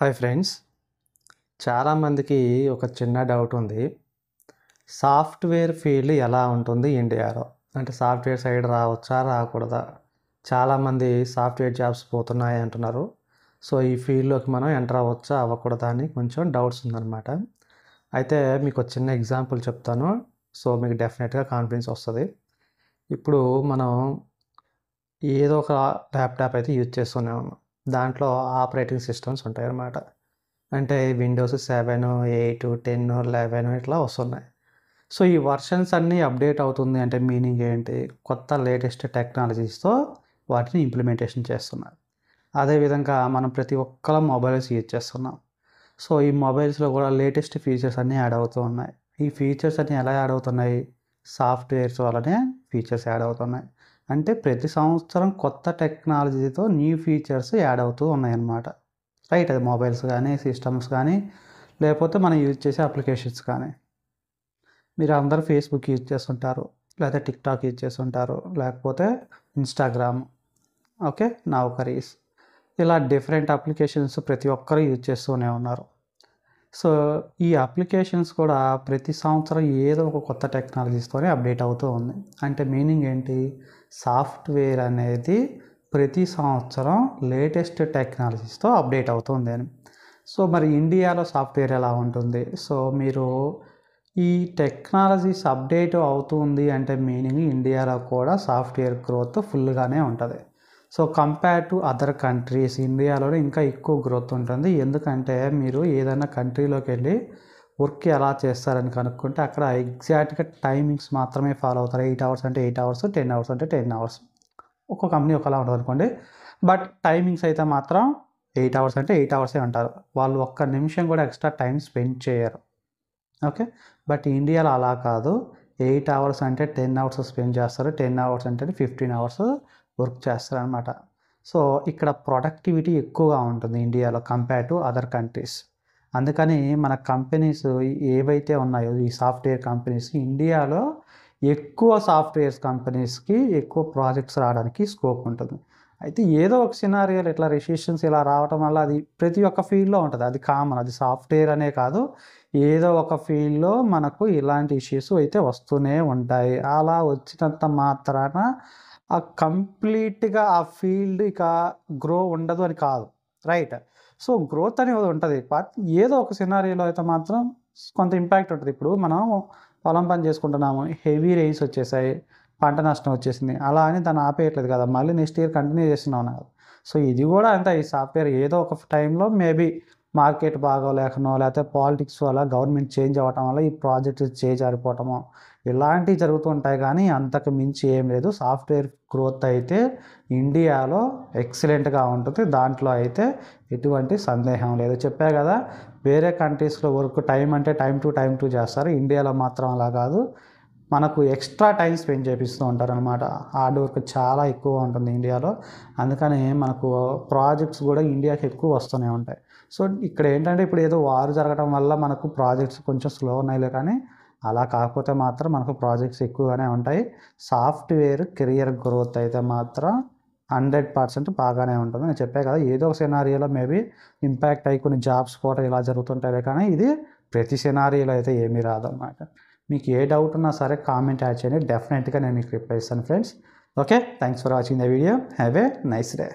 hi friends చాలామందికి ఒక చిన్న డౌట్ ఉంది సాఫ్ట్వేర్ ఫీల్డ్ ఎలా ఉంటుంది ఇండియాలో అంటే సాఫ్ట్వేర్ సైడ్ రావచ్చా రాకూడదా చాలామంది సాఫ్ట్వేర్ జాబ్స్ పోతున్నాయి అంటున్నారు సో ఈ ఫీల్డ్లోకి మనం ఎంటర్ అవ్వచ్చా అవ్వకూడదా అని కొంచెం డౌట్స్ ఉందన్నమాట అయితే మీకు ఒక చిన్న ఎగ్జాంపుల్ చెప్తాను సో మీకు డెఫినెట్గా కాన్ఫిడెన్స్ వస్తుంది ఇప్పుడు మనం ఏదో ఒక ల్యాప్టాప్ అయితే యూజ్ చేస్తూనే ఉన్నాం దాంట్లో ఆపరేటింగ్ సిస్టమ్స్ ఉంటాయి అన్నమాట అంటే Windows seven eight ten eleven ఇట్లా వస్తున్నాయి సో ఈ వర్షన్స్ అన్నీ అప్డేట్ అవుతుంది అంటే మీనింగ్ ఏంటి కొత్త లేటెస్ట్ టెక్నాలజీస్తో వాటిని ఇంప్లిమెంటేషన్ చేస్తున్నారు అదేవిధంగా మనం ప్రతి ఒక్కళ్ళ మొబైల్స్ యూజ్ చేస్తున్నాం సో ఈ మొబైల్స్లో కూడా లేటెస్ట్ ఫీచర్స్ అన్నీ యాడ్ అవుతూ ఉన్నాయి ఈ ఫీచర్స్ అన్నీ ఎలా యాడ్ అవుతున్నాయి సాఫ్ట్వేర్స్ వల్లనే ఫీచర్స్ యాడ్ అవుతున్నాయి అంటే ప్రతి సంవత్సరం కొత్త టెక్నాలజీతో న్యూ ఫీచర్స్ యాడ్ అవుతూ ఉన్నాయన్నమాట రైట్ అది మొబైల్స్ కానీ సిస్టమ్స్ కానీ లేకపోతే మనం యూజ్ చేసే అప్లికేషన్స్ కానీ మీరు అందరూ ఫేస్బుక్ యూజ్ చేస్తుంటారు లేకపోతే టిక్టాక్ యూజ్ చేస్తుంటారు లేకపోతే ఇన్స్టాగ్రామ్ ఓకే నౌకరీస్ ఇలా డిఫరెంట్ అప్లికేషన్స్ ప్రతి ఒక్కరూ యూజ్ చేస్తూనే ఉన్నారు సో ఈ అప్లికేషన్స్ కూడా ప్రతి సంవత్సరం ఏదో ఒక కొత్త టెక్నాలజీస్తోనే అప్డేట్ అవుతూ ఉంది అంటే మీనింగ్ ఏంటి సాఫ్ట్వేర్ అనేది ప్రతి సంవత్సరం లేటెస్ట్ టెక్నాలజీస్తో అప్డేట్ అవుతుంది అని సో మరి ఇండియాలో సాఫ్ట్వేర్ ఎలా ఉంటుంది సో మీరు ఈ టెక్నాలజీస్ అప్డేట్ అవుతుంది అంటే మీనింగ్ ఇండియాలో కూడా సాఫ్ట్వేర్ గ్రోత్ ఫుల్గానే ఉంటుంది so compare to other countries ఇండియాలోనే ఇంకా ఎక్కువ గ్రోత్ ఉంటుంది ఎందుకంటే మీరు ఏదైనా కంట్రీలోకి వెళ్ళి వర్క్ ఎలా చేస్తారని కనుక్కుంటే అక్కడ ఎగ్జాక్ట్గా టైమింగ్స్ మాత్రమే ఫాలో అవుతారు ఎయిట్ అవర్స్ అంటే ఎయిట్ అవర్స్ టెన్ అవర్స్ అంటే టెన్ అవర్స్ ఒక్కో కంపెనీ ఒకలా ఉంటుంది అనుకోండి బట్ టైమింగ్స్ అయితే మాత్రం ఎయిట్ అవర్స్ అంటే ఎయిట్ అవర్సే ఉంటారు వాళ్ళు ఒక్క నిమిషం కూడా ఎక్స్ట్రా టైం స్పెండ్ చేయరు ఓకే బట్ ఇండియాలో అలా కాదు ఎయిట్ అవర్స్ అంటే టెన్ అవర్స్ స్పెండ్ చేస్తారు టెన్ అవర్స్ అంటే ఫిఫ్టీన్ అవర్స్ వర్క్ చేస్తారనమాట సో ఇక్కడ ప్రొడక్టివిటీ ఎక్కువగా ఉంటుంది ఇండియాలో కంపేర్ టు అదర్ కంట్రీస్ అందుకని మన కంపెనీస్ ఏవైతే ఉన్నాయో ఈ సాఫ్ట్వేర్ కంపెనీస్ ఇండియాలో ఎక్కువ సాఫ్ట్వేర్ కంపెనీస్కి ఎక్కువ ప్రాజెక్ట్స్ రావడానికి స్కోప్ ఉంటుంది అయితే ఏదో ఒక సినారియోలు ఇట్లా రిసిషన్స్ ఇలా రావడం వల్ల అది ప్రతి ఒక్క ఫీల్డ్లో ఉంటుంది అది కామన్ అది సాఫ్ట్వేర్ అనే కాదు ఏదో ఒక ఫీల్డ్లో మనకు ఇలాంటి ఇష్యూస్ అయితే వస్తూనే ఉంటాయి అలా వచ్చినంత మాత్రాన ఆ కంప్లీట్గా ఆ ఫీల్డ్ ఇక గ్రో ఉండదు అని కాదు రైట్ సో గ్రోత్ అనేది ఉంటుంది బట్ ఏదో ఒక సినారీలో అయితే మాత్రం కొంత ఇంపాక్ట్ ఉంటుంది ఇప్పుడు మనం పొలం పని చేసుకుంటున్నాము హెవీ రేస్ వచ్చేసాయి పంట నష్టం వచ్చేసింది అలా అని దాన్ని ఆపేయట్లేదు కదా మళ్ళీ నెక్స్ట్ ఇయర్ కంటిన్యూ చేస్తున్నాం కదా సో ఇది కూడా అంత ఈ సాఫ్ట్వేర్ ఏదో ఒక టైంలో మేబీ మార్కెట్ బాగా లేకనో లేకపోతే పాలిటిక్స్ వల్ల గవర్నమెంట్ చేంజ్ అవ్వటం వల్ల ఈ ప్రాజెక్ట్ చేంజ్ ఆరిపోవటము ఇలాంటివి జరుగుతుంటాయి కానీ అంతకు మించి ఏం లేదు సాఫ్ట్వేర్ గ్రోత్ అయితే ఇండియాలో ఎక్సలెంట్గా ఉంటుంది దాంట్లో అయితే ఎటువంటి సందేహం లేదు చెప్పా కదా వేరే కంట్రీస్లో వర్క్ టైం అంటే టైం టు టైం టు చేస్తారు ఇండియాలో మాత్రం అలా కాదు మనకు ఎక్స్ట్రా టైం స్పెండ్ చేపిస్తూ ఉంటారనమాట హార్డ్ వర్క్ చాలా ఎక్కువ ఉంటుంది ఇండియాలో అందుకనే మనకు ప్రాజెక్ట్స్ కూడా ఇండియాకి ఎక్కువ వస్తూనే ఉంటాయి సో ఇక్కడ ఏంటంటే ఇప్పుడు ఏదో వారు జరగడం వల్ల మనకు ప్రాజెక్ట్స్ కొంచెం స్లో ఉన్నాయిలే కానీ అలా కాకపోతే మాత్రం మనకు ప్రాజెక్ట్స్ ఎక్కువగానే ఉంటాయి సాఫ్ట్వేర్ కెరియర్ గ్రోత్ అయితే మాత్రం హండ్రెడ్ పర్సెంట్ బాగానే ఉంటుంది నేను చెప్పే కదా ఏదో ఒక సినారియోలో మేబీ ఇంపాక్ట్ అయ్యి కొన్ని జాబ్స్ కూడా ఇలా జరుగుతుంటాయి కానీ ఇది ప్రతి సినారియోలో అయితే ఏమీ రాదన్నమాట మీకు ఏ డౌట్ ఉన్నా సరే కామెంట్ యాడ్ చేయండి డెఫినెట్గా నేను మీకు రిప్లై ఇస్తాను friends okay thanks for watching the video have a nice day